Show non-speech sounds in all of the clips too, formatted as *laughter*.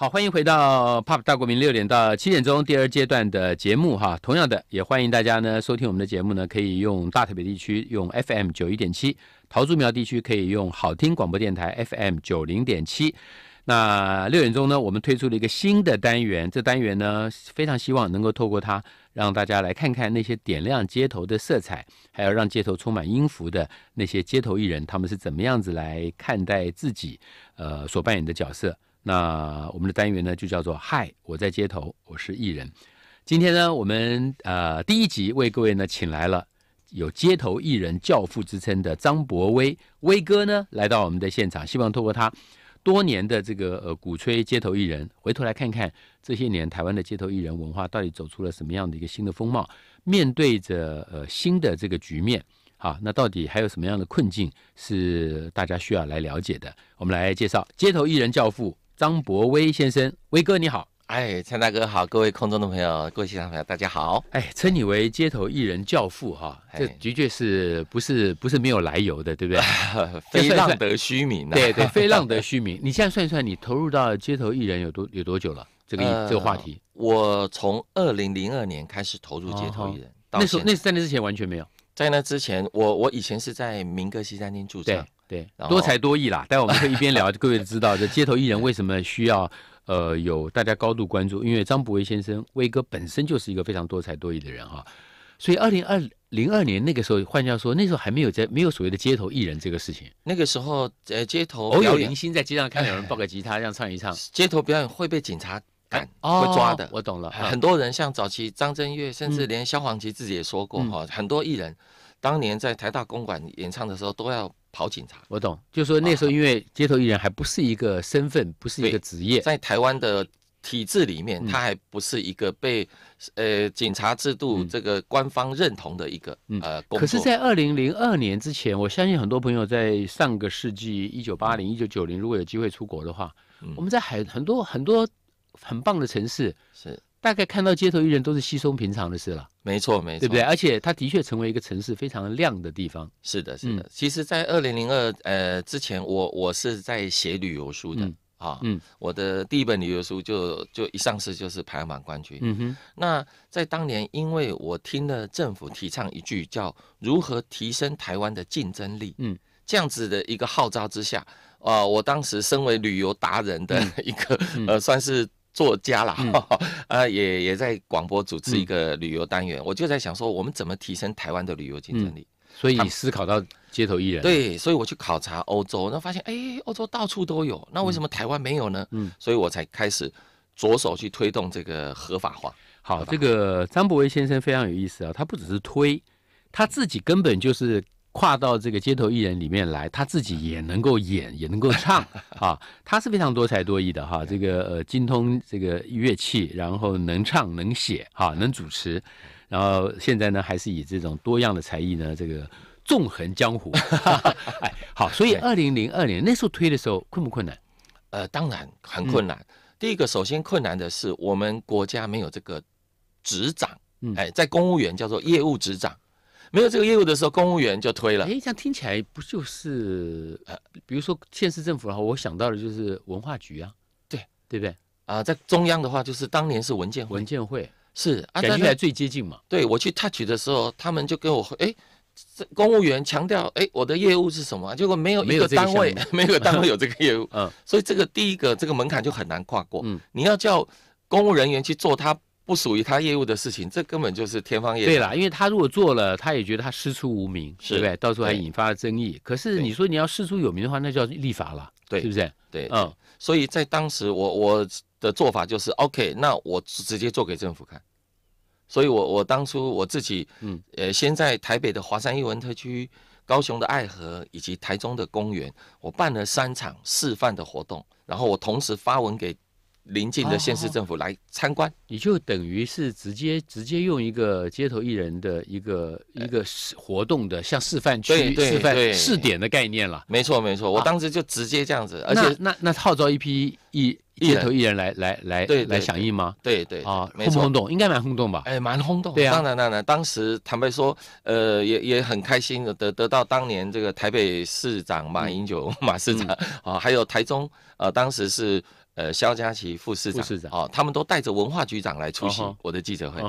好，欢迎回到《Pop 大国民》六点到七点钟第二阶段的节目哈。同样的，也欢迎大家呢收听我们的节目呢，可以用大台北地区用 FM 九一点七，桃竹苗地区可以用好听广播电台 FM 九零点七。那六点钟呢，我们推出了一个新的单元，这单元呢，非常希望能够透过它，让大家来看看那些点亮街头的色彩，还有让街头充满音符的那些街头艺人，他们是怎么样子来看待自己呃所扮演的角色。那我们的单元呢，就叫做“嗨，我在街头，我是艺人”。今天呢，我们呃第一集为各位呢，请来了有“街头艺人教父”之称的张博威威哥呢，来到我们的现场，希望通过他多年的这个呃鼓吹街头艺人，回头来看看这些年台湾的街头艺人文化到底走出了什么样的一个新的风貌，面对着呃新的这个局面，好，那到底还有什么样的困境是大家需要来了解的？我们来介绍“街头艺人教父”。张博威先生，威哥你好！哎，蔡大哥好！各位空中的朋友，各位现场朋友，大家好！哎，称你为街头艺人教父哈，这的确是不是不是没有来由的，对不对？*laughs* 非浪得虚名。对对，非浪得虚名。*laughs* 你现在算一算，你投入到街头艺人有多有多久了？这个这个话题，我从二零零二年开始投入街头艺人，那时候那在那之前完全没有。在那之前，我我以前是在民歌西餐厅驻唱。对，多才多艺啦。但我们会一边聊，各位知道这街头艺人为什么需要，呃，有大家高度关注？因为张博威先生威哥本身就是一个非常多才多艺的人哈。所以二零二零二年那个时候，换句话说，那时候还没有在没有所谓的街头艺人这个事情。那个时候，呃，街头偶有零星在街上看有人抱个吉他这样唱一唱。*laughs* 街头表演会被警察赶，会抓的。我懂了。很多人像早期张震岳，甚至连萧煌奇自己也说过哈，很多艺人当年在台大公馆演唱的时候都要。跑警察，我懂。就是说那时候，因为街头艺人还不是一个身份，不是一个职业，在台湾的体制里面，他还不是一个被呃警察制度这个官方认同的一个呃工作。可是，在二零零二年之前，我相信很多朋友在上个世纪一九八零、一九九零，如果有机会出国的话，我们在海很多很多很棒的城市，是大概看到街头艺人都是稀松平常的事了。没错，没错，对不对？而且它的确成为一个城市非常亮的地方。是的，是的。其实，在二零零二呃之前，我我是在写旅游书的啊。嗯，我的第一本旅游书就就一上市就是排行榜冠军。嗯哼。那在当年，因为我听了政府提倡一句叫如何提升台湾的竞争力，嗯，这样子的一个号召之下，啊，我当时身为旅游达人的 *laughs* 一个呃算是。作家啦，*laughs* 呃，也也在广播主持一个旅游单元。我就在想说，我们怎么提升台湾的旅游竞争力？所以思考到街头艺人。对，所以我去考察欧洲，那发现，哎，欧洲到处都有，那为什么台湾没有呢？嗯，所以我才开始着手去推动这个合法化。好，这个张伯威先生非常有意思啊，他不只是推，他自己根本就是。跨到这个街头艺人里面来，他自己也能够演，也能够唱，*laughs* 啊，他是非常多才多艺的哈。这个呃，精通这个乐器，然后能唱能写，哈，能主持，然后现在呢，还是以这种多样的才艺呢，这个纵横江湖。*laughs* 哎，好，所以二零零二年那时候推的时候，困不困难？呃，当然很困难。第一个，首先困难的是我们国家没有这个执掌，哎，在公务员叫做业务执掌。没有这个业务的时候，公务员就推了。哎，这样听起来不就是呃，比如说县市政府的话，我想到的就是文化局啊，对对不对？啊，在中央的话，就是当年是文件文件会是讲起来最接近嘛。对我去 touch 的时候，他们就跟我哎，这公务员强调哎，我的业务是什么？结果没有一个单位 *laughs* 没有单位有这个业务，*laughs* 嗯，所以这个第一个这个门槛就很难跨过。嗯，你要叫公务人员去做他。不属于他业务的事情，这根本就是天方夜谭。对啦，因为他如果做了，他也觉得他师出无名，对不对？到时候还引发了争议。可是你说你要师出有名的话，那就要立法了，对，是不是？对，嗯。所以在当时，我我的做法就是 OK，那我直接做给政府看。所以我我当初我自己，嗯，呃，先在台北的华山艺文特区、高雄的爱河以及台中的公园，我办了三场示范的活动，然后我同时发文给。邻近的县市政府来参观，你就等于是直接直接用一个街头艺人的一个一个活动的，像示范区、示范试点的概念了。没错没错，我当时就直接这样子，而且那那号召一批艺街头艺人来来来来响应吗？对对啊，蛮轰动，应该蛮轰动吧？哎，蛮轰动。对啊，当然当然，当时坦白说，呃，也也很开心的得得到当年这个台北市长马英九马市长啊，还有台中呃，当时是。呃，肖佳琪副市长，哦，他们都带着文化局长来出席我的记者会。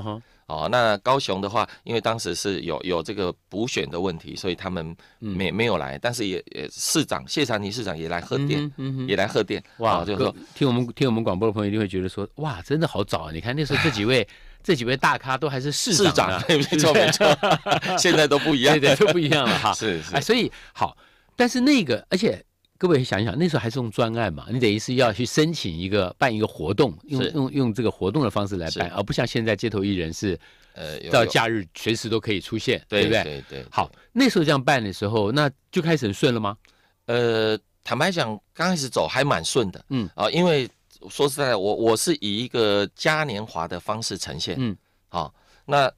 哦，那高雄的话，因为当时是有有这个补选的问题，所以他们没没有来，但是也也市长谢长廷市长也来贺电，也来贺电。哇，就是说听我们听我们广播的朋友一定会觉得说，哇，真的好早啊！你看那时候这几位 *laughs* 这几位大咖都还是市市长，对没错没错，*laughs* 现在都不一样，对对，都不一样了哈。*laughs* 是是。哎，所以好，但是那个而且。各位想一想，那时候还是用专案嘛？你等于是要去申请一个办一个活动，用用用这个活动的方式来办，而不像现在街头艺人是，呃，到假日随时都可以出现，对不对？对对。好，那时候这样办的时候，那就开始很顺了吗？呃，坦白讲，刚开始走还蛮顺的，嗯啊，因为说实在，我我是以一个嘉年华的方式呈现，嗯，好，那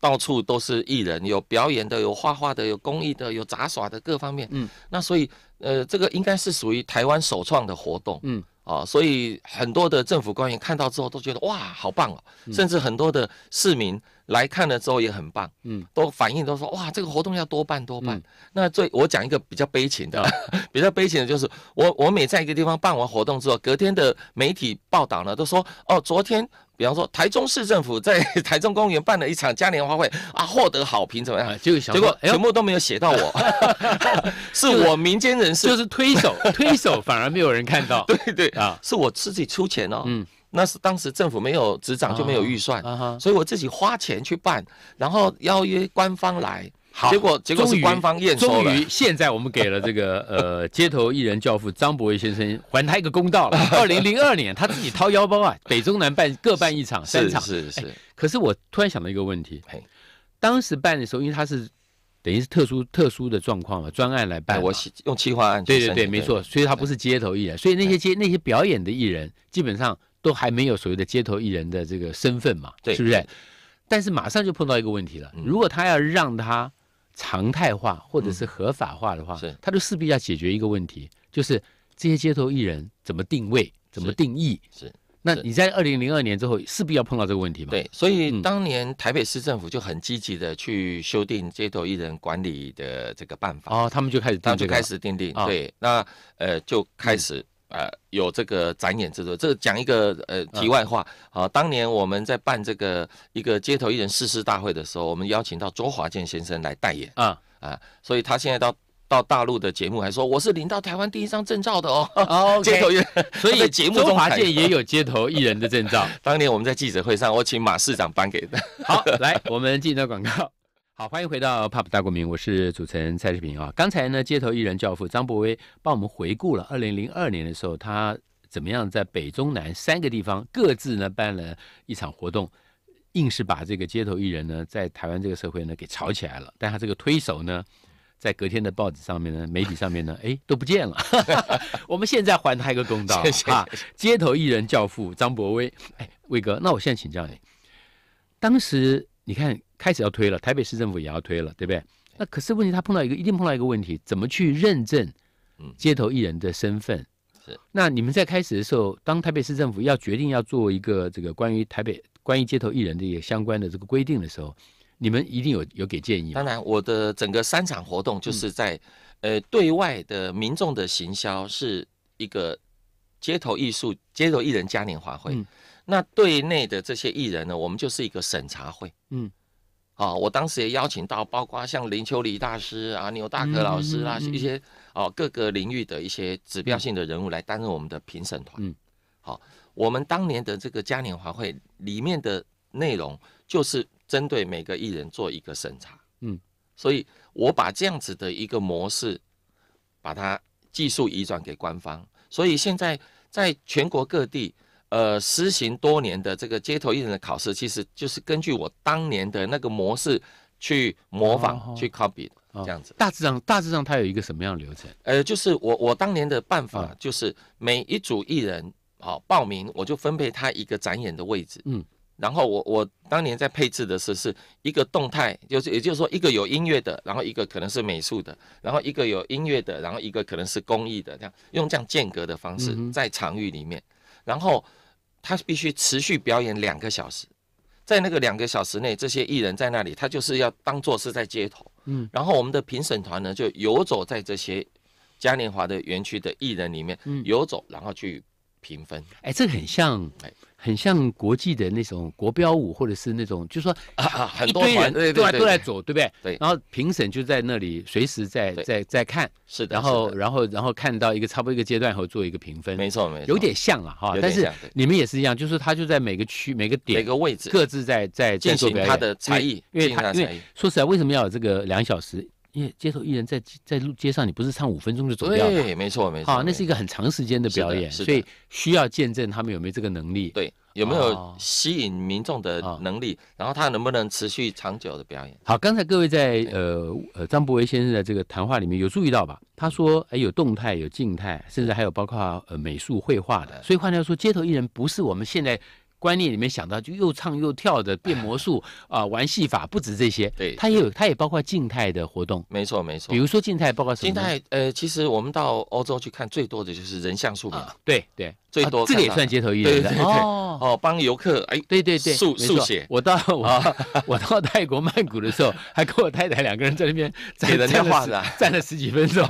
到处都是艺人，有表演的，有画画的，有公益的，有杂耍的，各方面，嗯，那所以。呃，这个应该是属于台湾首创的活动，嗯，啊，所以很多的政府官员看到之后都觉得哇，好棒哦，甚至很多的市民来看了之后也很棒，嗯，都反映都说哇，这个活动要多办多办。那最我讲一个比较悲情的，*laughs* 比较悲情的就是我我每在一个地方办完活动之后，隔天的媒体报道呢都说哦，昨天。比方说，台中市政府在 *laughs* 台中公园办了一场嘉年华会啊，获得好评怎么样？结果全部都没有写到我，*laughs* 是我民间人士，就是推手，*laughs* 推手反而没有人看到。对对啊，是我自己出钱哦。嗯，那是当时政府没有执掌就没有预算，所以我自己花钱去办，然后邀约官方来。好，结果，结果是官方验收终于，现在我们给了这个 *laughs* 呃，街头艺人教父张博伟先生还他一个公道了。*laughs* 二零零二年，他自己掏腰包啊，*laughs* 北中南办各办一场，三场。是是是。可是我突然想到一个问题，当时办的时候，因为他是等于是特殊特殊的状况嘛，专案来办。我用企划案。对对对，没错。所以他不是街头艺人，所以那些街那些表演的艺人，基本上都还没有所谓的街头艺人的这个身份嘛，对，是不是？但是马上就碰到一个问题了，如果他要让他。常态化或者是合法化的话，是它就势必要解决一个问题，就是这些街头艺人怎么定位、怎么定义。是那你在二零零二年之后，势必要碰到这个问题嘛？对，所以当年台北市政府就很积极的去修订街头艺人管理的这个办法。哦，他们就开始，他们就开始定定，对，那呃就开始。呃，有这个展演，制作。这个讲一个呃题外话啊。当年我们在办这个一个街头艺人誓师大会的时候，我们邀请到周华健先生来代言啊啊，所以他现在到到大陆的节目还说我是领到台湾第一张证照的哦。*laughs* 街头艺人，所以节目周华健也有街头艺人的证照。*laughs* 当年我们在记者会上，我请马市长颁给的。好，来我们进段广告。好，欢迎回到《Pop 大国民》，我是主持人蔡志平啊。刚才呢，街头艺人教父张博威帮我们回顾了二零零二年的时候，他怎么样在北中南三个地方各自呢办了一场活动，硬是把这个街头艺人呢在台湾这个社会呢给炒起来了。但他这个推手呢，在隔天的报纸上面呢、媒体上面呢，*laughs* 哎都不见了。*laughs* 我们现在还他一个公道啊！*laughs* 街头艺人教父张博威，哎，威哥，那我现在请教你，当时你看。开始要推了，台北市政府也要推了，对不对？那可是问题，他碰到一个一定碰到一个问题，怎么去认证街头艺人的身份？是那你们在开始的时候，当台北市政府要决定要做一个这个关于台北关于街头艺人的相关的这个规定的时候，你们一定有有给建议？当然，我的整个三场活动就是在呃对外的民众的行销是一个街头艺术街头艺人嘉年华会，那对内的这些艺人呢，我们就是一个审查会，嗯。啊，我当时也邀请到，包括像林秋离大师啊、牛大可老师啦，一些哦各个领域的一些指标性的人物来担任我们的评审团。嗯，好，我们当年的这个嘉年华会里面的内容，就是针对每个艺人做一个审查。嗯，所以我把这样子的一个模式，把它技术移转给官方，所以现在在全国各地。呃，施行多年的这个街头艺人的考试，其实就是根据我当年的那个模式去模仿、去 copy 这样子。大致上，大致上，它有一个什么样的流程？呃，就是我我当年的办法，就是每一组艺人好报名，我就分配他一个展演的位置。嗯。然后我我当年在配置的是是一个动态，就是也就是说，一个有音乐的，然后一个可能是美术的，然后一个有音乐的，然后一个可能是公益的，这样用这样间隔的方式在场域里面。然后他必须持续表演两个小时，在那个两个小时内，这些艺人在那里，他就是要当做是在街头，嗯。然后我们的评审团呢，就游走在这些嘉年华的园区的艺人里面游走，然后去评分。哎，这个很像。很像国际的那种国标舞，或者是那种，就是说，很多人都在都在走，对不对？对。然后评审就在那里随时在在在看，是的。然后然后然后看到一个差不多一个阶段后做一个评分，没错没错，有点像了哈。但是你们也是一样，就是他就在每个区每个点每个位置各自在在进行他的才艺，因为他因为说实在，为什么要有这个两小时？因为街头艺人在在路街上，你不是唱五分钟就走掉对，没错没错。啊，那是一个很长时间的表演，所以需要见证他们有没有这个能力，对，有没有吸引民众的能力，然后他能不能持续长久的表演。好，刚才各位在呃呃张博维先生的这个谈话里面有注意到吧？他说，哎，有动态，有静态，甚至还有包括呃美术绘画的。所以换句话说，街头艺人不是我们现在。观念里面想到就又唱又跳的变魔术 *laughs* 啊，玩戏法不止这些，对，它也有，它也包括静态的活动，没错没错。比如说静态，包括静态，呃，其实我们到欧洲去看最多的就是人像素描，对对，最多，这也算街头艺术哦哦，帮游客哎，对对对，速速写。我到我 *laughs* 我到泰国曼谷的时候，*laughs* 还跟我太太两个人在那边站了画，站了十几分钟，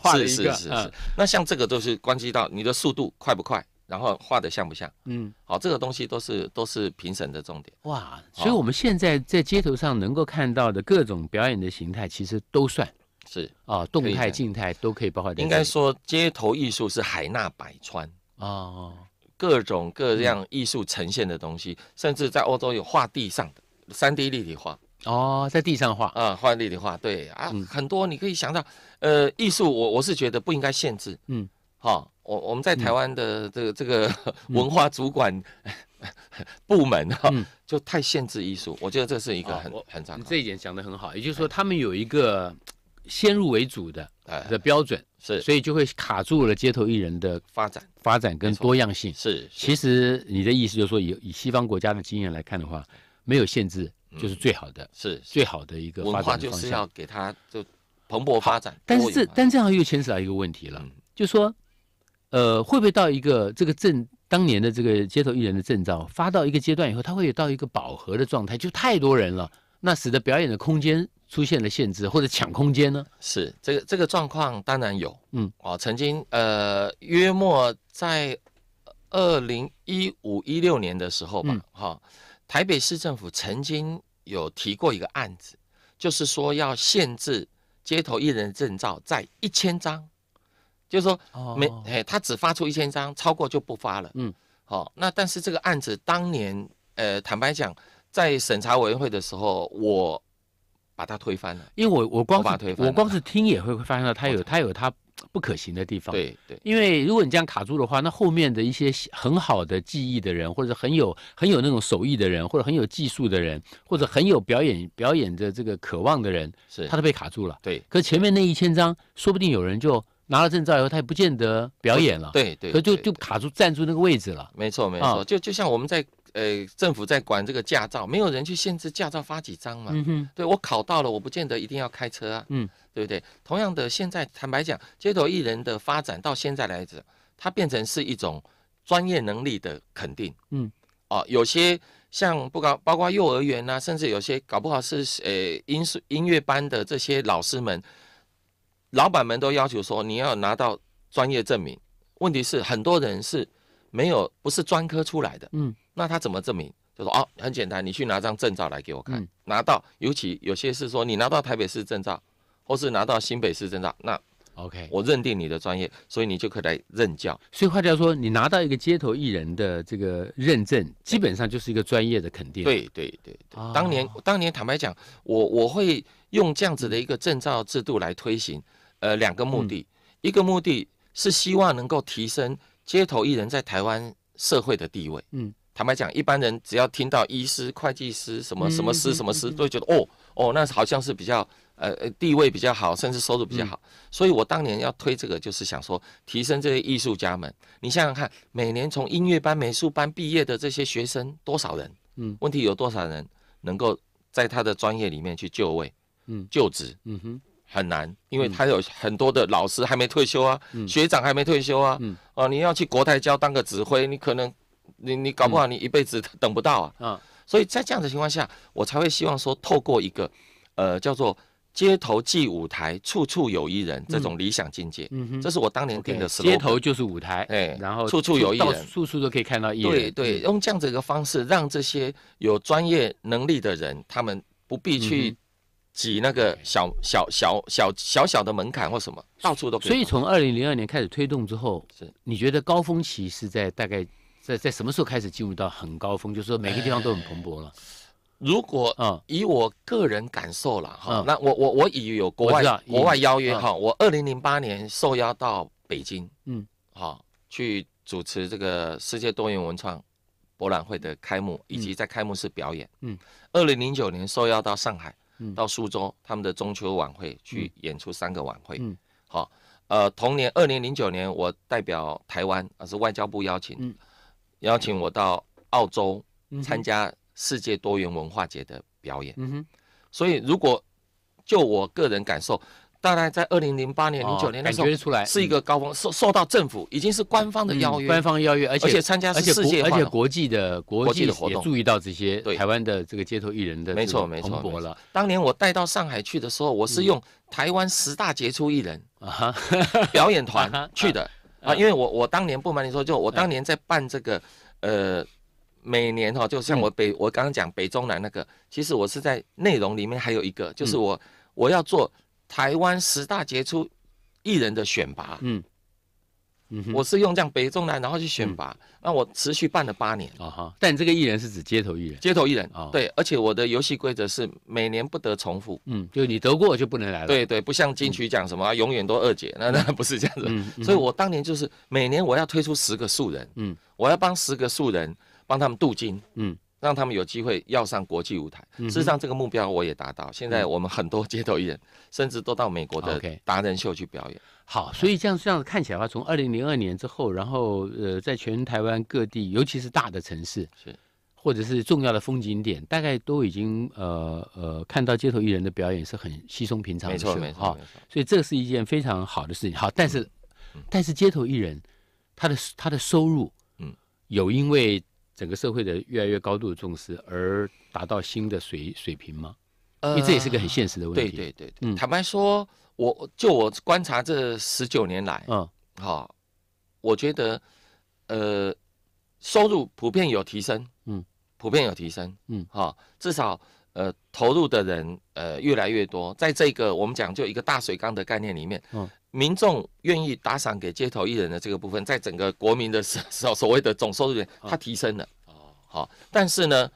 画一个。是是是，那像这个都是关系到你的速度快不快。然后画的像不像？嗯，好，这个东西都是都是评审的重点。哇，所以我们现在在街头上能够看到的各种表演的形态，其实都算是啊，动态、静态都可以包括应该说，街头艺术是海纳百川哦，各种各样艺术呈现的东西，甚至在欧洲有画地上的三 D 立体画哦，在地上画啊，画立体画对啊，很多你可以想到呃，艺术我我是觉得不应该限制嗯，好。我我们在台湾的这个这个文化主管 *laughs* 部门哈，就太限制艺术，我觉得这是一个很很长。这一点讲的很好，也就是说他们有一个先入为主的的标准，是，所以就会卡住了街头艺人的发展、发展跟多样性。是，其实你的意思就是说，以以西方国家的经验来看的话，没有限制就是最好的，是最好的一个文化，就是要给他就蓬勃发展。但是这但这样又牵扯到一个问题了，就说。呃，会不会到一个这个证当年的这个街头艺人的证照发到一个阶段以后，它会有到一个饱和的状态，就太多人了，那使得表演的空间出现了限制或者抢空间呢？是这个这个状况，当然有。嗯，哦，曾经呃，约莫在二零一五一六年的时候吧，哈，台北市政府曾经有提过一个案子，就是说要限制街头艺人的证照在一千张。就是说，没，他只发出一千张，超过就不发了。嗯，好，那但是这个案子当年，呃，坦白讲，在审查委员会的时候，我把它推翻了，因为我我光是我光是听也会发现到他有他有他不可行的地方。对对，因为如果你这样卡住的话，那后面的一些很好的技艺的人，或者很有很有那种手艺的人，或者很有技术的人，或者很有表演表演的这个渴望的人，是，他都被卡住了。对，可前面那一千张，说不定有人就。拿了证照以后，他也不见得表演了，对对，可就就卡住站住那个位置了。没错没错，就就像我们在呃政府在管这个驾照，没有人去限制驾照发几张嘛。嗯对我考到了，我不见得一定要开车啊。嗯，对不对？同样的，现在坦白讲，街头艺人的发展到现在来讲，它变成是一种专业能力的肯定。嗯，哦，有些像不搞，包括幼儿园呐，甚至有些搞不好是呃音音乐班的这些老师们。老板们都要求说你要拿到专业证明。问题是很多人是没有不是专科出来的，嗯，那他怎么证明？就说哦，很简单，你去拿张证照来给我看。拿到，尤其有些是说你拿到台北市证照，或是拿到新北市证照，那 OK，我认定你的专业，所以你就可以来任教。所以换句话说，你拿到一个街头艺人的这个认证，基本上就是一个专业的肯定。对对对对，当年当年坦白讲，我我会用这样子的一个证照制度来推行。呃，两个目的，一个目的是希望能够提升街头艺人在台湾社会的地位。嗯，坦白讲，一般人只要听到医师、会计师什么什么师、什么师，都会觉得哦哦，那好像是比较呃呃地位比较好，甚至收入比较好。所以我当年要推这个，就是想说提升这些艺术家们。你想想看，每年从音乐班、美术班毕业的这些学生多少人？嗯，问题有多少人能够在他的专业里面去就位？嗯，就职？嗯哼。很难，因为他有很多的老师还没退休啊，学长还没退休啊，啊，你要去国台交当个指挥，你可能，你你搞不好你一辈子等不到啊。嗯，所以在这样的情况下，我才会希望说，透过一个，呃，叫做街头即舞台，处处有一人这种理想境界。嗯哼，这是我当年定的。街头就是舞台，哎，然后处处有一人，处处都可以看到艺人。对对，用这样子一个方式，让这些有专业能力的人，他们不必去。挤那个小小小小小小的门槛或什么，到处都。所以从二零零二年开始推动之后，是，你觉得高峰期是在大概在在什么时候开始进入到很高峰，就是说每个地方都很蓬勃了？如果啊，以我个人感受了哈，那我我我已有国外国外邀约哈，我二零零八年受邀到北京，嗯，好去主持这个世界多元文创博览会的开幕，以及在开幕式表演，嗯，二零零九年受邀到上海。到苏州，他们的中秋晚会去演出三个晚会。好，呃，同年二零零九年，我代表台湾，而是外交部邀请，邀请我到澳洲参加世界多元文化节的表演。所以，如果就我个人感受。大概在二零零八年、零九年那时候是一个高峰，受受到政府已经是官方的邀约，官方邀约，而且参加世界，而且国际的国际的活动，注意到这些台湾的这个街头艺人的没错没错蓬了。当年我带到上海去的时候，我是用台湾十大杰出艺人啊 *laughs* 表演团去的啊，因为我我当年不瞒你说，就我当年在办这个呃每年哈，就像我北我刚刚讲北中南那个，其实我是在内容里面还有一个，就是我我要做。台湾十大杰出艺人的选拔，嗯，我是用这样北中南，然后去选拔，那我持续办了八年，啊哈。但这个艺人是指街头艺人，街头艺人啊，对。而且我的游戏规则是每年不得重复，嗯，就你得过就不能来了，对对。不像金曲奖什么永远都二姐，那那不是这样子。所以我当年就是每年我要推出十个素人，嗯，我要帮十个素人帮他们镀金，嗯。让他们有机会要上国际舞台。事实上，这个目标我也达到。现在我们很多街头艺人，*laughs* 甚至都到美国的达人秀去表演。好，所以这样这样看起来的话，从二零零二年之后，然后呃，在全台湾各地，尤其是大的城市，是或者是重要的风景点，大概都已经呃呃看到街头艺人的表演是很稀松平常的事。没错，没错，没错。所以这是一件非常好的事情。好，但是但是街头艺人他的他的收入，嗯，有因为。整个社会的越来越高度的重视，而达到新的水水平吗？呃，这也是个很现实的问题。对对对，坦白说，我就我观察这十九年来，嗯，好，我觉得，呃，收入普遍有提升，嗯，普遍有提升，嗯，好，至少呃，投入的人呃越来越多，在这个我们讲就一个大水缸的概念里面，嗯。民众愿意打赏给街头艺人的这个部分，在整个国民的所所谓的总收入里，它提升了哦。好，但是呢，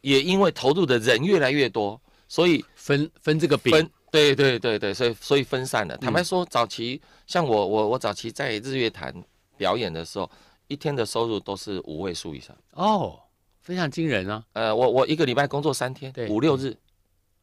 也因为投入的人越来越多，所以分分这个饼。分对对对对，所以所以分散了。坦白说，早期像我我我早期在日月潭表演的时候，一天的收入都是五位数以上哦，非常惊人啊。呃，我我一个礼拜工作三天，五六日，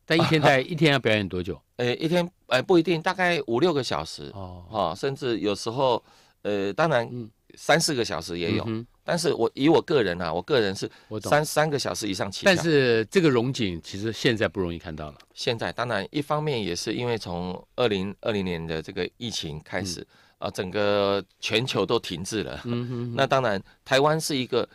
但一天 *laughs* 在一天要表演多久？呃，一天。哎，不一定，大概五六个小时，哈，甚至有时候，呃，当然三四个小时也有。但是我以我个人啊，我个人是三三个小时以上起。但是这个融景其实现在不容易看到了。现在当然一方面也是因为从二零二零年的这个疫情开始啊，整个全球都停滞了。嗯那当然，台湾是一个，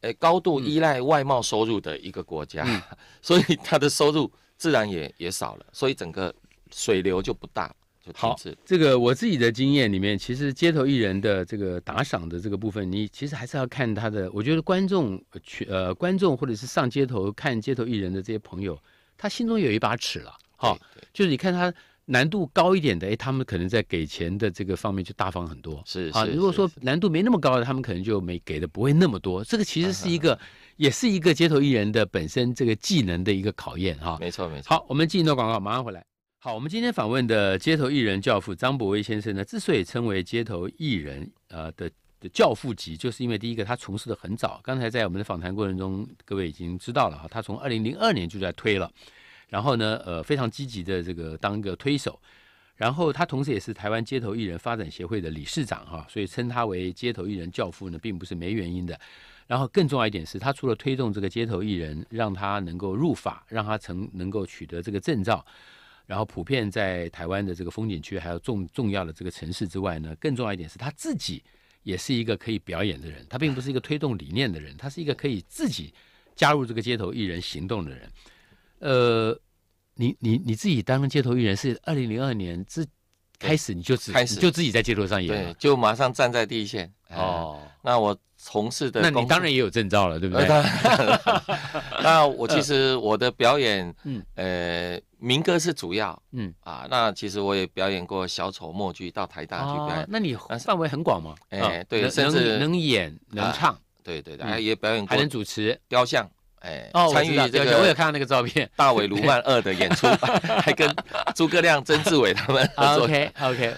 呃，高度依赖外贸收入的一个国家，*laughs* 所以它的收入自然也也少了，所以整个。水流就不大，就好。这个我自己的经验里面，其实街头艺人的这个打赏的这个部分，你其实还是要看他的。我觉得观众去呃，观众或者是上街头看街头艺人的这些朋友，他心中有一把尺了。好，就是你看他难度高一点的，哎，他们可能在给钱的这个方面就大方很多。是啊，如果说难度没那么高的，他们可能就没给的不会那么多。这个其实是一个，*laughs* 也是一个街头艺人的本身这个技能的一个考验哈。没错没错。好，我们进一段广告，马上回来。好，我们今天访问的街头艺人教父张伯威先生呢，之所以称为街头艺人呃的的教父级，就是因为第一个他从事的很早。刚才在我们的访谈过程中，各位已经知道了哈，他从二零零二年就在推了，然后呢，呃，非常积极的这个当一个推手，然后他同时也是台湾街头艺人发展协会的理事长哈，所以称他为街头艺人教父呢，并不是没原因的。然后更重要一点是，他除了推动这个街头艺人，让他能够入法，让他成能够取得这个证照。然后普遍在台湾的这个风景区，还有重重要的这个城市之外呢，更重要一点是他自己也是一个可以表演的人，他并不是一个推动理念的人，他是一个可以自己加入这个街头艺人行动的人。呃，你你你自己当街头艺人是二零零二年自开始，你就是开始就自己在街头上演，对，就马上站在第一线。哦，那我从事的，那你当然也有证照了，对不对？*laughs* 那我其实我的表演，嗯，呃。民歌是主要，嗯啊，那其实我也表演过小丑默剧，到台大去表演。那你范围很广吗？哎，对，甚至能演能唱，对对还也表演过，还能主持雕像。哎，参与这个，我有看到那个照片，大伟卢万二》的演出，*laughs* 还跟诸葛亮、曾志伟他们 OK，OK，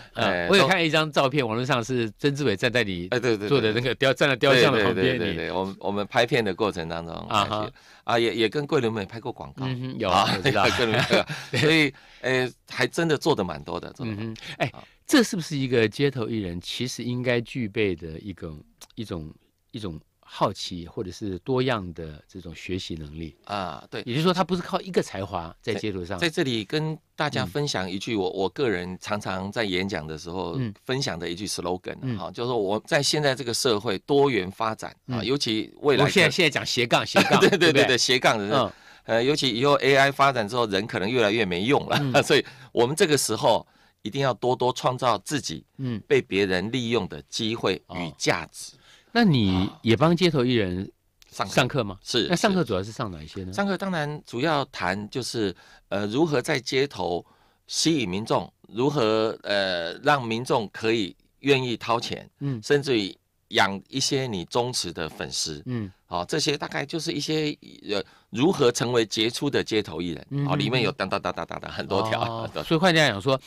我有看一张照片，网络上是曾志伟站在你，哎，对对，做的那个雕，站在雕像的旁边。对对对，我们我们拍片的过程当中，啊啊也也跟贵人们拍过广告，有啊，知道贵 *laughs* *laughs* 所以，哎，还真的做的蛮多的。嗯嗯，哎，这是不是一个街头艺人其实应该具备的一个一种一种？好奇或者是多样的这种学习能力啊，对，也就是说他不是靠一个才华在街头上。在这里跟大家分享一句我我个人常常在演讲的时候分享的一句 slogan 哈，就是我在现在这个社会多元发展啊，尤其未来。我现在现在讲斜杠斜杠。*laughs* 对对对对，斜杠的、是呃，尤其以后 AI 发展之后，人可能越来越没用了，*laughs* 所以我们这个时候一定要多多创造自己嗯被别人利用的机会与价值。那你也帮街头艺人上上课吗？是。那上课主要是上哪一些呢？上课当然主要谈就是呃如何在街头吸引民众，如何呃让民众可以愿意掏钱，嗯，甚至于养一些你忠实的粉丝，嗯，啊，这些大概就是一些呃如何成为杰出的街头艺人啊，里面有哒哒哒哒哒哒很多条，所以快点讲说。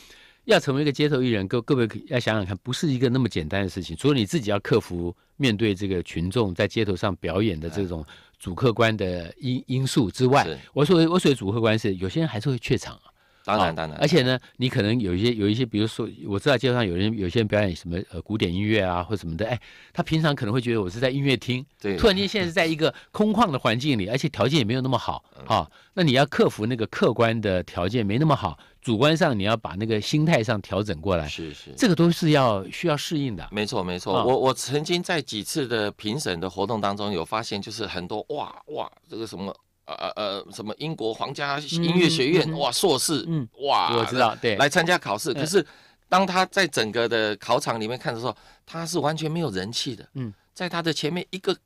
要成为一个街头艺人，各各位要想想看，不是一个那么简单的事情。除了你自己要克服面对这个群众在街头上表演的这种主客观的因因素之外，我所我所谓主客观是有些人还是会怯场啊。当然当然，而且呢，你可能有一些有一些，比如说我知道街上，有人有些人表演什么呃古典音乐啊或什么的，哎，他平常可能会觉得我是在音乐厅，对，突然间现在是在一个空旷的环境里，而且条件也没有那么好啊。那你要克服那个客观的条件没那么好。主观上，你要把那个心态上调整过来，是是，这个都是要需要适应的。没错没错，我我曾经在几次的评审的活动当中有发现，就是很多哇哇，这个什么呃呃呃什么英国皇家音乐学院哇硕士，嗯哇，我知道对，来参加考试。可是当他在整个的考场里面看的时候，他是完全没有人气的，嗯，在他的前面一个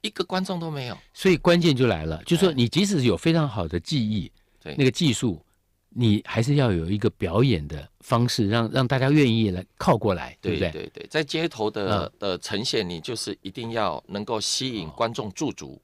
一个观众都没有。所以关键就来了，就说你即使有非常好的记忆，对那个技术。你还是要有一个表演的方式，让让大家愿意来靠过来，对不对？对对，在街头的的呈现，你就是一定要能够吸引观众驻足。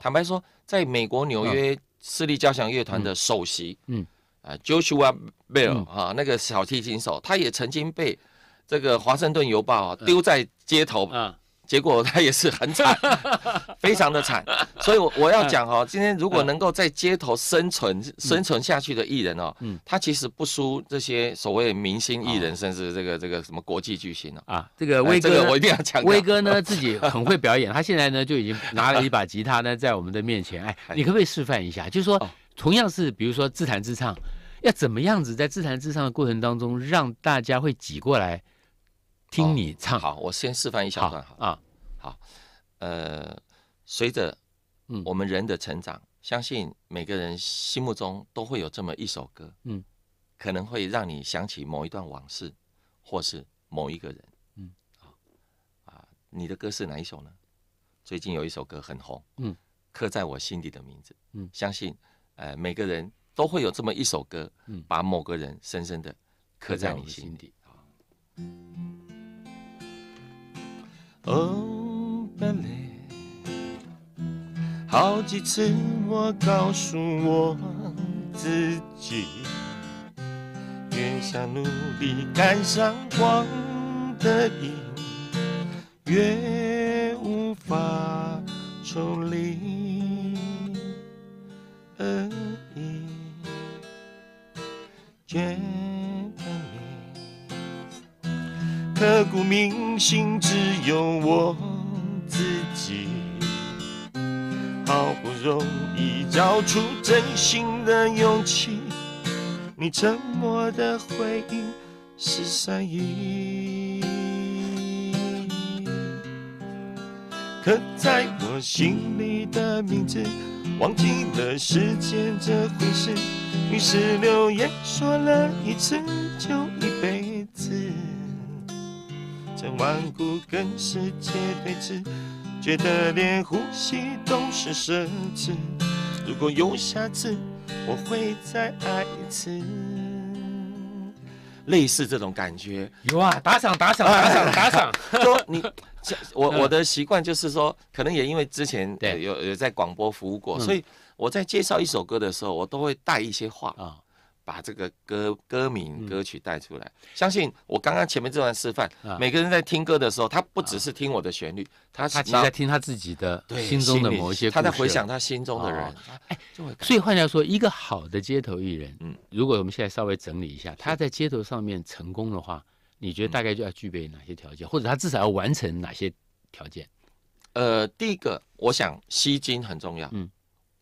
坦白说，在美国纽约私立交响乐团的首席，嗯啊，Joshua Bell 啊，那个小提琴手，他也曾经被这个华盛顿邮报丢在街头啊。结果他也是很惨，*laughs* 非常的惨，所以，我我要讲哦，今天如果能够在街头生存生存下去的艺人哦，他其实不输这些所谓明星艺人，甚至这个这个什么国际巨星啊。这个威哥，我一定要讲。威哥呢自己很会表演，他现在呢就已经拿了一把吉他呢在我们的面前，哎，你可不可以示范一下？就是说，同样是比如说自弹自唱，要怎么样子在自弹自唱的过程当中让大家会挤过来？听你唱好，我先示范一小段好啊，好，呃，随着我们人的成长，相信每个人心目中都会有这么一首歌，嗯，可能会让你想起某一段往事，或是某一个人，嗯，啊，你的歌是哪一首呢？最近有一首歌很红，嗯，刻在我心底的名字，嗯，相信，呃，每个人都会有这么一首歌，嗯，把某个人深深的刻在你心底啊。Oh, b l l 好几次我告诉我自己，越想努力赶上光的影，越无法抽离而已。刻骨铭心，只有我自己。好不容易找出真心的勇气，你沉默的回应是善意。刻在我心里的名字，忘记了时间这回事，于是流言说了一次就一辈。很顽固跟世界对峙，觉得连呼吸都是奢侈。如果有下次，我会再爱一次。类似这种感觉有啊，打赏打赏打赏 *laughs* 打赏。说你我我的习惯就是说，可能也因为之前有有在广播服务过，所以我在介绍一首歌的时候，我都会带一些话啊。把这个歌歌名、歌曲带出来。相信我，刚刚前面这段示范，每个人在听歌的时候，他不只是听我的旋律，他他在听他自己的心中的某一些，他在回想他心中的人。哎，所以换句话说，一个好的街头艺人，嗯，如果我们现在稍微整理一下，他在街头上面成功的话，你觉得大概就要具备哪些条件，或者他至少要完成哪些条件？呃，第一个，我想吸金很重要。嗯，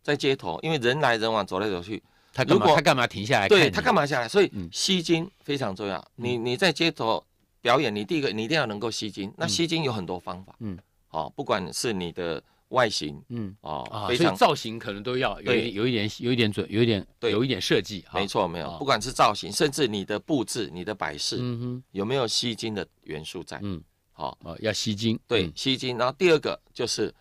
在街头，因为人来人往，走来走去。他如果他干嘛停下来？对他干嘛下来？所以吸睛非常重要。你你在街头表演，你第一个你一定要能够吸睛。那吸睛有很多方法。嗯，好，不管是你的外形，嗯，哦，非常造型可能都要有有一点有一点准，有一点对，有一点设计。没错，没有，不管是造型，甚至你的布置、你的摆饰，嗯有没有吸睛的元素在？嗯，好，哦，要吸睛，对，吸睛。然后第二个就是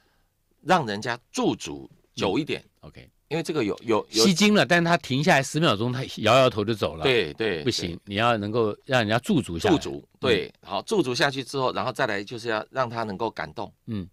让人家驻足久一点。OK。因为这个有有吸睛了，但是他停下来十秒钟，他摇摇头就走了。对对，不行，你要能够让人家驻足一下。驻足对，好驻足下去之后，然后再来就是要让他能够感动。嗯。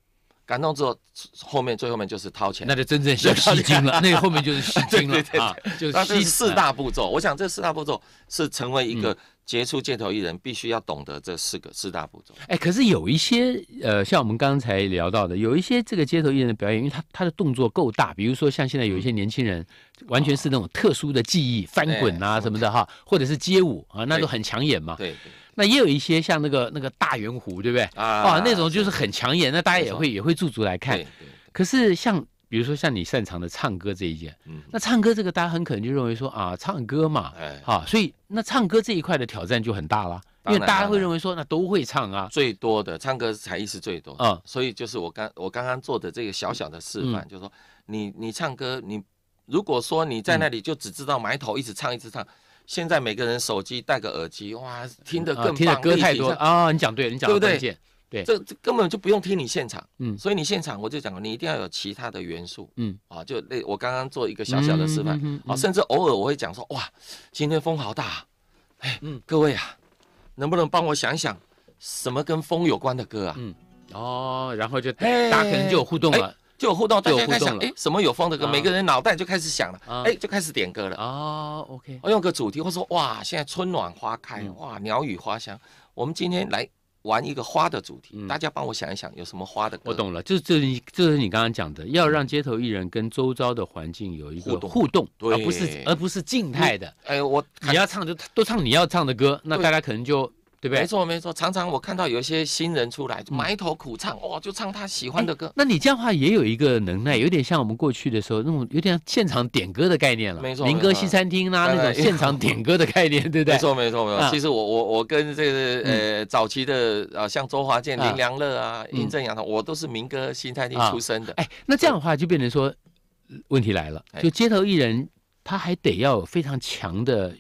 感动之后，后面最后面就是掏钱，那就真正叫吸金了。*laughs* 那后面就是吸金了啊，就是四大步骤。我想这四大步骤是成为一个杰出街头艺人必须要懂得这四个四大步骤。哎，可是有一些呃，像我们刚才聊到的，有一些这个街头艺人的表演，因为他他的动作够大，比如说像现在有一些年轻人，完全是那种特殊的技艺，翻滚啊什么的哈，或者是街舞啊，那都很抢眼嘛。对。那也有一些像那个那个大圆弧，对不对？啊，那种就是很抢眼，那大家也会也会驻足来看。可是像比如说像你擅长的唱歌这一件，嗯，那唱歌这个大家很可能就认为说啊，唱歌嘛，哎，哈，所以那唱歌这一块的挑战就很大了，因为大家会认为说那都会唱啊，最多的唱歌才艺是最多啊，所以就是我刚我刚刚做的这个小小的示范，就是说你你唱歌，你如果说你在那里就只知道埋头一直唱一直唱。现在每个人手机带个耳机，哇，听得更听歌太多啊！你讲对，你讲对不对？对，这这根本就不用听你现场，嗯，所以你现场我就讲你一定要有其他的元素，嗯，啊，就那我刚刚做一个小小的示范，啊，甚至偶尔我会讲说，哇，今天风好大，哎，嗯，各位啊，能不能帮我想想什么跟风有关的歌啊？嗯，哦，然后就大家可能就有互动了。就互动，大家开始想，哎，什么有风的歌？每个人脑袋就开始想了，哎，就开始点歌了。啊，OK。我用个主题，或说，哇，现在春暖花开，哇，鸟语花香。我们今天来玩一个花的主题，大家帮我想一想，有什么花的歌？我懂了，就是这，就是你刚刚讲的，要让街头艺人跟周遭的环境有一个互动，而不是而不是静态的。哎，我你要唱就都唱你要唱的歌，那大家可能就。对，没错，没错。常常我看到有一些新人出来埋头苦唱，哇，就唱他喜欢的歌。那你这样话也有一个能耐，有点像我们过去的时候那种有点像现场点歌的概念了。没错，民歌西餐厅啦，那种现场点歌的概念，对不对？没错，没错，没错。其实我我我跟这个呃早期的啊，像周华健、林良乐啊、林正阳，我都是民歌西餐厅出身的。哎，那这样的话就变成说，问题来了，就街头艺人他还得要有非常强的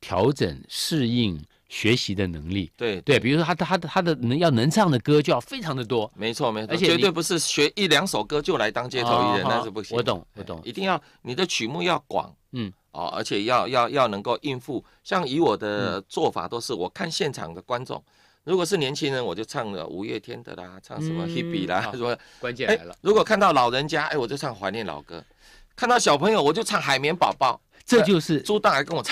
调整适应。学习的能力，对对，比如说他他他的能要能唱的歌就要非常的多，没错没错，而且绝对不是学一两首歌就来当街头艺人那是不行。我懂我懂，一定要你的曲目要广，嗯哦，而且要要要能够应付。像以我的做法都是，我看现场的观众，如果是年轻人，我就唱了五月天的啦，唱什么 h e b e y 啦，什么关键来了。如果看到老人家，哎，我就唱怀念老歌；看到小朋友，我就唱海绵宝宝。这就是朱大还跟我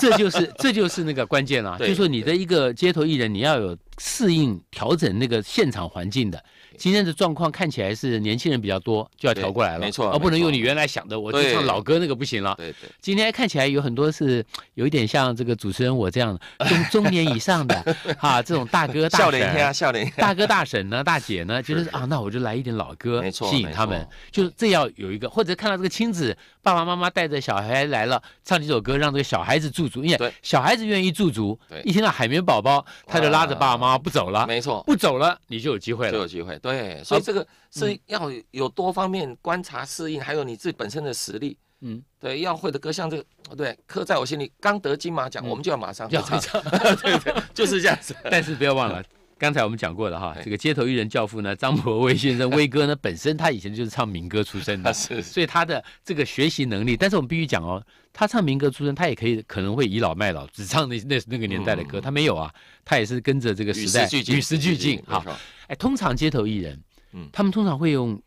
这就是这就是那个关键了，*laughs* 就是说你的一个街头艺人，你要有适应调整那个现场环境的。今天的状况看起来是年轻人比较多，就要调过来了。没错，而不能用你原来想的，我就唱老歌那个不行了。对对。今天看起来有很多是有一点像这个主持人我这样的中 *laughs* 中年以上的啊，这种大哥大婶、大哥大婶呢、大姐呢，觉 *laughs* 得啊，那我就来一点老歌，没错，吸引他们。就这要有一个，或者看到这个亲子爸爸妈妈带着小孩来了，唱几首歌让这个小孩子驻足，因为小孩子愿意驻足，一听到海绵宝宝，他就拉着爸爸妈妈不走了。没错，不走了，你就有机会了。就有机会。对，所以这个是要有多方面观察、适应，还有你自己本身的实力。嗯，对，要会的歌像这个，对，刻在我心里刚得金马奖，我们就要马上要 *laughs* 对，就是这样子。*laughs* 但是不要忘了。刚才我们讲过的哈，这个街头艺人教父呢，*laughs* 张博威先生威哥呢，本身他以前就是唱民歌出身的，*laughs* 所以他的这个学习能力。但是我们必须讲哦，他唱民歌出身，他也可以可能会倚老卖老，只唱那那那个年代的歌，他没有啊，他也是跟着这个时代与时俱进啊。哎，通常街头艺人，嗯，他们通常会用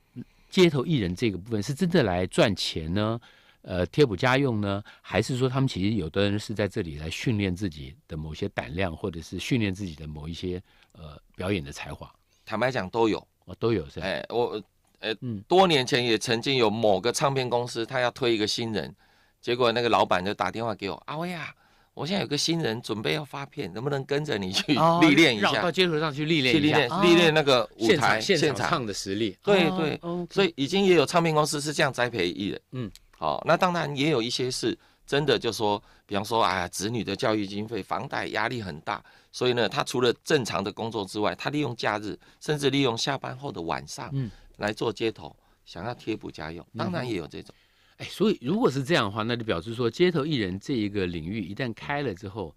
街头艺人这个部分是真的来赚钱呢，呃，贴补家用呢，还是说他们其实有的人是在这里来训练自己的某些胆量，或者是训练自己的某一些。呃，表演的才华，坦白讲都有，我都有是。哎，我，呃，多年前也曾经有某个唱片公司，他要推一个新人，结果那个老板就打电话给我，阿威啊，我现在有个新人准备要发片，能不能跟着你去历练一下？到街头上去历练一下，历练那个舞台现场唱的实力。对对，所以已经也有唱片公司是这样栽培艺人。嗯，好，那当然也有一些是。真的就说，比方说啊，子女的教育经费、房贷压力很大，所以呢，他除了正常的工作之外，他利用假日，甚至利用下班后的晚上，嗯，来做街头，想要贴补家用，当然也有这种。哎，所以如果是这样的话，那就表示说，街头艺人这一个领域一旦开了之后，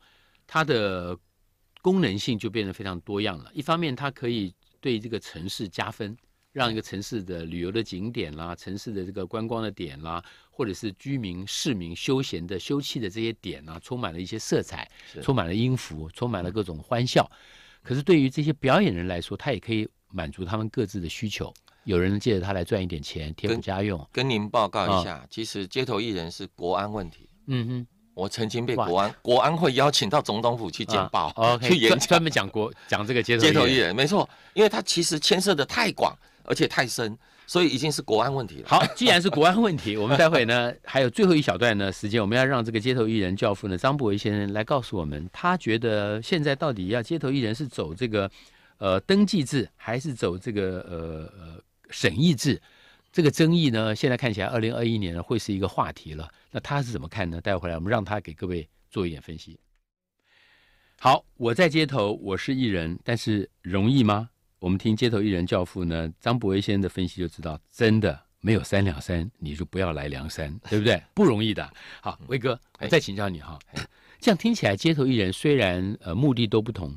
它的功能性就变得非常多样了。一方面，它可以对这个城市加分。让一个城市的旅游的景点啦，城市的这个观光的点啦，或者是居民市民休闲的休憩的这些点啊，充满了一些色彩，充满了音符，充满了各种欢笑。可是对于这些表演人来说，他也可以满足他们各自的需求。有人借着他来赚一点钱，贴补家用。跟您报告一下，其实街头艺人是国安问题。嗯哼，我曾经被国安国安会邀请到总统府去见报，*laughs* 去演专门讲国讲这个街头 *laughs* 艺人。没错，因为他其实牵涉的太广。而且太深，所以已经是国安问题了。好，既然是国安问题，我们待会呢 *laughs* 还有最后一小段呢时间，我们要让这个街头艺人教父呢张博维先生来告诉我们，他觉得现在到底要街头艺人是走这个呃登记制，还是走这个呃呃审议制？这个争议呢，现在看起来二零二一年呢会是一个话题了。那他是怎么看呢？待会来，我们让他给各位做一点分析。好，我在街头我是艺人，但是容易吗？我们听街头艺人教父呢，张博威先生的分析就知道，真的没有三两三，你就不要来梁山，*laughs* 对不对？不容易的。好，威哥，再请教你哈。这样听起来，街头艺人虽然呃目的都不同，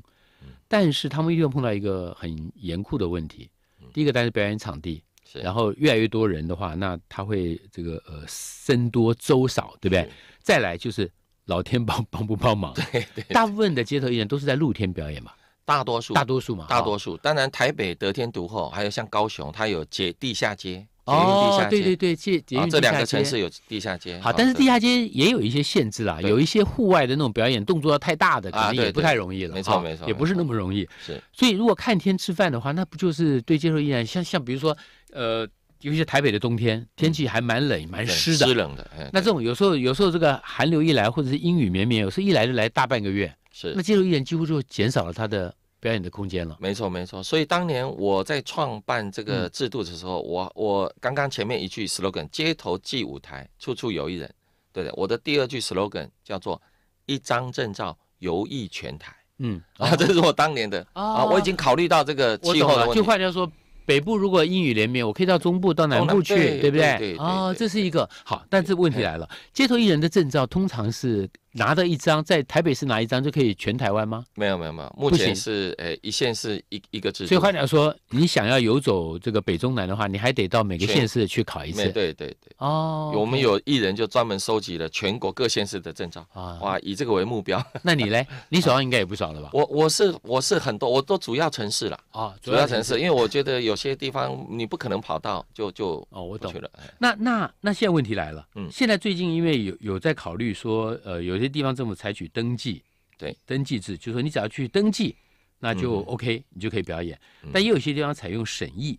但是他们又碰到一个很严酷的问题。第一个，但是表演场地，然后越来越多人的话，那他会这个呃僧多粥少，对不对？再来就是老天帮 *laughs* 帮不帮忙？对对。大部分的街头艺人都是在露天表演嘛。大多数，大多数嘛，大多数。当然，台北得天独厚，还有像高雄，它有街地下街，捷运地下街。对对对，这这两个城市有地下街。好，但是地下街也有一些限制啊，有一些户外的那种表演，动作要太大的，可能也不太容易了。没错没错，也不是那么容易。是。所以如果看天吃饭的话，那不就是对接受依然像像比如说，呃，其些台北的冬天天气还蛮冷蛮湿的，湿冷的。那这种有时候有时候这个寒流一来，或者是阴雨绵绵，有时候一来就来大半个月。是，那街头艺人几乎就减少了他的表演的空间了。没错，没错。所以当年我在创办这个制度的时候，我我刚刚前面一句 slogan：街头即舞台，处处有艺人。对的。我的第二句 slogan 叫做：一张证照游艺全台。嗯，*laughs* 啊，这是我当年的。啊，我已经考虑到这个气候了。就换句话说，北部如果阴雨连绵，我可以到中部、到南部去，对不对？对对对。啊，这是一个好，但是问题来了，街头艺人的证照通常是。拿着一张在台北市拿一张就可以全台湾吗？没有没有没有，目前是呃一线是一一个度。所以换句话说，你想要游走这个北中南的话，你还得到每个县市去考一次。对对对哦，我们有艺人就专门收集了全国各县市的证照啊，哇，以这个为目标。*laughs* 那你嘞？你手上应该也不少了吧？*laughs* 我我是我是很多，我都主要城市了啊，主要城市，因为我觉得有些地方你不可能跑到，就就哦我懂了。那那那现在问题来了，嗯，现在最近因为有有在考虑说呃有。有些地方政府采取登记，对登记制，就是说你只要去登记，那就 OK，你就可以表演。但也有些地方采用审议，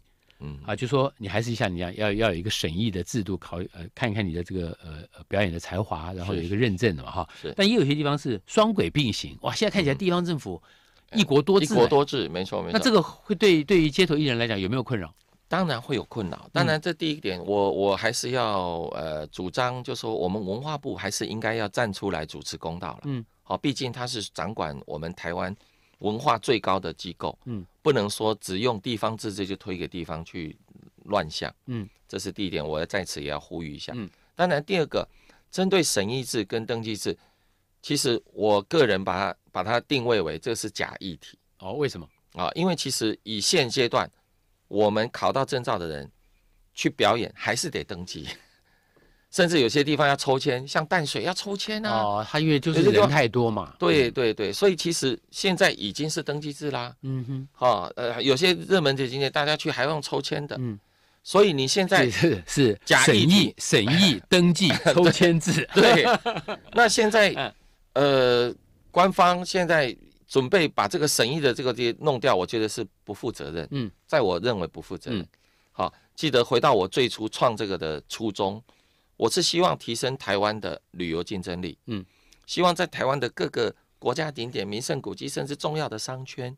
啊，就说你还是像你一样，要要有一个审议的制度，考呃看一看你的这个呃表演的才华，然后有一个认证的嘛哈。但也有些地方是双轨并行，哇，现在看起来地方政府一国多制、一国多制，没错没错。那这个会对对于街头艺人来讲有没有困扰？当然会有困扰，当然这第一点，我我还是要呃主张，就是说我们文化部还是应该要站出来主持公道了。嗯，好，毕竟它是掌管我们台湾文化最高的机构，嗯，不能说只用地方自治就推给地方去乱象，嗯，这是第一点，我在此也要呼吁一下。嗯，当然第二个，针对审议制跟登记制，其实我个人把它把它定位为这是假议题。哦，为什么？啊，因为其实以现阶段。我们考到证照的人去表演，还是得登记，*laughs* 甚至有些地方要抽签，像淡水要抽签啊。哦，他因为就是人太多嘛。对对对，所以其实现在已经是登记制啦。嗯哼。哦，呃，有些热门的景点，大家去还用抽签的。嗯。所以你现在是是审议审议 *laughs* 登记抽签制。对。那现在 *laughs* 呃，官方现在。准备把这个审议的这个地弄掉，我觉得是不负责任。嗯，在我认为不负责任。好，记得回到我最初创这个的初衷，我是希望提升台湾的旅游竞争力。嗯，希望在台湾的各个国家景点、名胜古迹，甚至重要的商圈，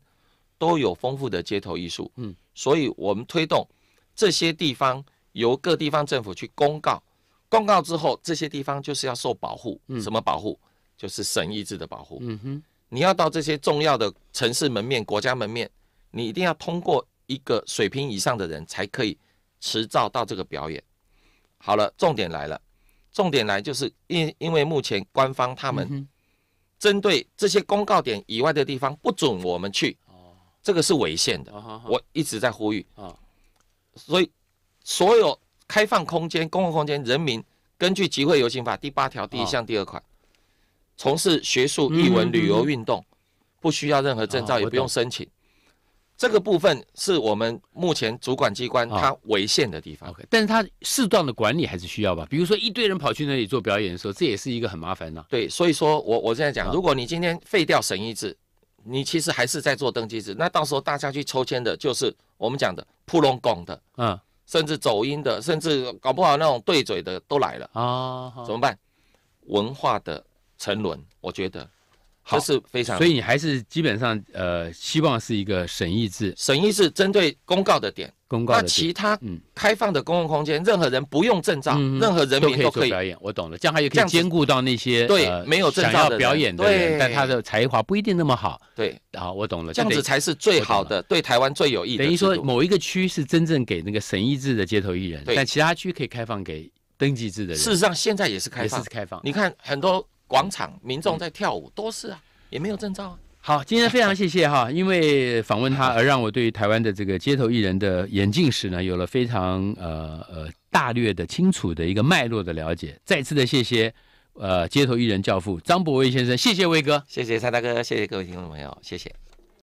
都有丰富的街头艺术。嗯，所以我们推动这些地方由各地方政府去公告，公告之后这些地方就是要受保护。嗯，什么保护？就是审议制的保护。嗯哼。你要到这些重要的城市门面、国家门面，你一定要通过一个水平以上的人才可以持照到这个表演。好了，重点来了，重点来就是因因为目前官方他们针对这些公告点以外的地方不准我们去，这个是违宪的。我一直在呼吁啊，所以所有开放空间、公共空间，人民根据集会游行法第八条第一项第二款。从事学术、艺文、旅游、运动，不需要任何证照，也不用申请。这个部分是我们目前主管机关它违宪的地方。OK，但是它适当的管理还是需要吧？比如说一堆人跑去那里做表演的时候，这也是一个很麻烦的。对，所以说我我现在讲，如果你今天废掉省一制，你其实还是在做登记制。那到时候大家去抽签的就是我们讲的扑龙拱的，嗯，甚至走音的，甚至搞不好那种对嘴的都来了啊，怎么办？文化的。沉沦，我觉得这是非常，所以你还是基本上呃，希望是一个审议制。审议是针对公告的点，公告。那其他开放的公共空间，任何人不用证照，任何人民都可以表演。我懂了，这样还也可以兼顾到那些对没有证照的表演，但他的才华不一定那么好。对，好，我懂了，这样子才是最好的，对台湾最有益。等于说，某一个区是真正给那个审议制的街头艺人，但其他区可以开放给登记制的人。事实上，现在也是开放，也是开放。你看很多。广场民众在跳舞，多事啊，也没有证照啊。好，今天非常谢谢哈，因为访问他而让我对台湾的这个街头艺人的演进史呢，有了非常呃呃大略的、清楚的一个脉络的了解。再次的谢谢，呃，街头艺人教父张博威先生，谢谢威哥，谢谢蔡大哥，谢谢各位听众朋友，谢谢。